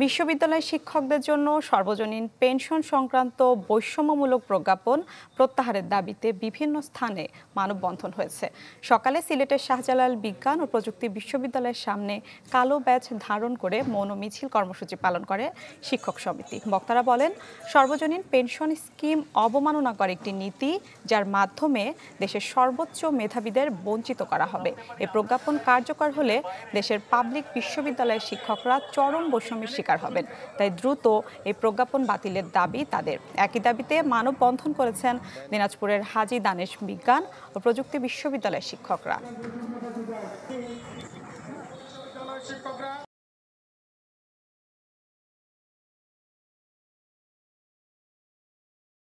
বিশ্ববিদ্যালয় শিক্ষকদের জন্য সর্বজনীন পেনশন সংক্রান্ত বৈষম্যমূলক প্রজ্ঞাপন প্রত্যাহারের দাবিতে বিভিন্ন স্থানে মানববন্ধন হয়েছে সকালে সিলেটের শাহজালাল বিজ্ঞান ও প্রযুক্তি বিশ্ববিদ্যালয়ের সামনে কালো ব্যাচ ধারণ করে মৌন মিছিল কর্মসূচি পালন করে শিক্ষক সমিতি বক্তারা বলেন সর্বজনীন পেনশন স্কিম অবমাননাকর একটি নীতি যার মাধ্যমে দেশের সর্বোচ্চ মেধাবীদের বঞ্চিত করা হবে এ প্রজ্ঞাপন কার্যকর হলে দেশের পাবলিক বিশ্ববিদ্যালয়ের শিক্ষকরা চরম বৈষম্যের শিকার হবেন তাই দ্রুত এই প্রজ্ঞাপন বাতিলের দাবি তাদের একই দাবিতে মানববন্ধন করেছেন দিনাজপুরের হাজি দানেশ বিজ্ঞান ও প্রযুক্তি বিশ্ববিদ্যালয়ের শিক্ষকরা